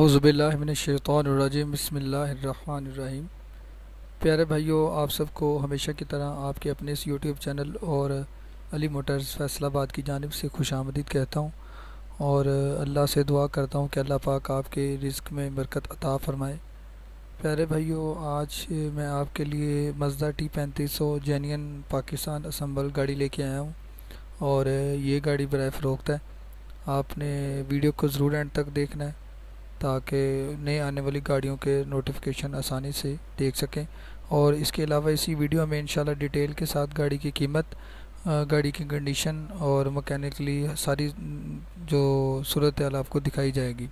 अज़बिल्लाशैतरजीम बसमीम प्यारे भाइयों आप सबको हमेशा की तरह आपके अपने इस यूट्यूब चैनल और अली मोटर्स फैसलाबाद की जानब से खुश आमदीद कहता हूँ और अल्लाह से दुआ करता हूँ कि अल्लाह पाक आपके रिस्क में बरकत अता फ़रमाए प्यारे भाइयों आज मैं आपके लिए मजदा टी पैंतीस सौ जेनियन पाकिस्तान असम्बल गाड़ी लेके आया हूँ और ये गाड़ी बर फ़रोख्त है आपने वीडियो को ज़रूर एंड तक देखना है ताकि नए आने वाली गाड़ियों के नोटिफिकेशन आसानी से देख सकें और इसके अलावा इसी वीडियो में इंशाल्लाह डिटेल के साथ गाड़ी की कीमत गाड़ी की कंडीशन और मकैनिकली सारी जो सूरत हाल आपको दिखाई जाएगी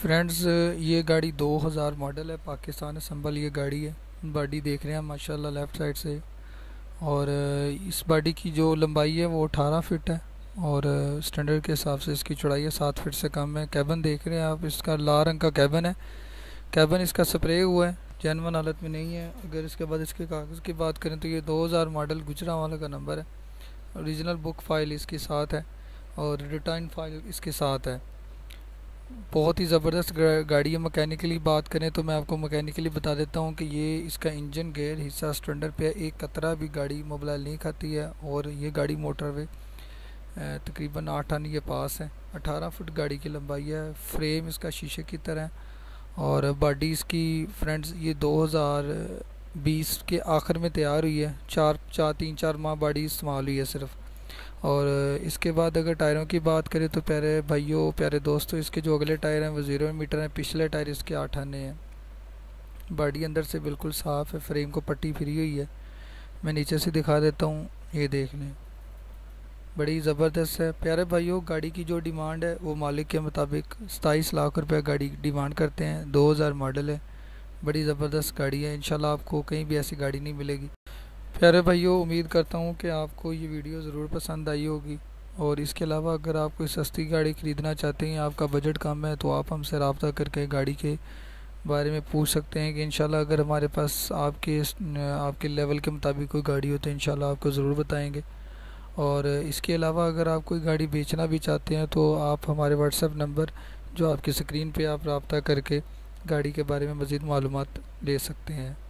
फ्रेंड्स ये गाड़ी 2000 मॉडल है पाकिस्तान संभल ये गाड़ी है बॉडी देख रहे हैं माशाल्लाह लेफ़्ट साइड से और इस बॉडी की जो लंबाई है वो 18 फिट है और स्टैंडर्ड के हिसाब से इसकी चौड़ाई है सात फिट से कम है कैबन देख रहे हैं आप इसका लाल रंग का कैबन है कैबन इसका स्प्रे हुआ है जैनवन हालत में नहीं है अगर इसके बाद इसके कागज़ की बात करें तो ये 2000 मॉडल गुजरा वाला का नंबर है ओरिजिनल बुक फाइल इसके साथ है और रिटर्न फाइल इसके साथ है बहुत ही ज़बरदस्त गाड़ी है मकैनिकली बात करें तो मैं आपको मकैनिकली बता देता हूँ कि ये इसका इंजन गेयर हिस्सा स्टैंडर्ड पे एक कतरा भी गाड़ी मोबाइल नहीं खाती है और ये गाड़ी मोटरवे तकरीबन आठ आन ये पास है अठारह फुट गाड़ी की लंबाई है फ्रेम इसका शीशे की तरह है और बॉडी इसकी फ्रेंड्स ये 2020 के आखिर में तैयार हुई है चार चार तीन चार माह बॉडी इस्तेमाल हुई है सिर्फ़ और इसके बाद अगर टायरों की बात करें तो प्यारे भाइयों प्यारे दोस्तों इसके जो अगले टायर हैं वो ज़ीरो मीटर हैं पिछले टायर इसके आठ आने हैं बॉडी अंदर से बिल्कुल साफ़ है फ्रेम को पट्टी फिरी हुई है मैं नीचे से दिखा देता हूँ ये देख लें बड़ी ज़बरदस्त है प्यारे भाइयों गाड़ी की जो डिमांड है वो मालिक के मुताबिक सताईस लाख रुपये गाड़ी डिमांड करते हैं हज़ार मॉडल है बड़ी ज़बरदस्त गाड़ी है इंशाल्लाह आपको कहीं भी ऐसी गाड़ी नहीं मिलेगी प्यारे भाइयों उम्मीद करता हूँ कि आपको ये वीडियो ज़रूर पसंद आई होगी और इसके अलावा अगर आप कोई सस्ती गाड़ी ख़रीदना चाहते हैं आपका बजट कम है तो आप हमसे रबता करके गाड़ी के बारे में पूछ सकते हैं कि इन अगर हमारे पास आपके आपके लेवल के मुताबिक कोई गाड़ी हो तो इन आपको ज़रूर बताएँगे और इसके अलावा अगर आप कोई गाड़ी बेचना भी चाहते हैं तो आप हमारे व्हाट्सएप नंबर जो आपकी स्क्रीन पे आप रबता करके गाड़ी के बारे में मज़ीद मालूम ले सकते हैं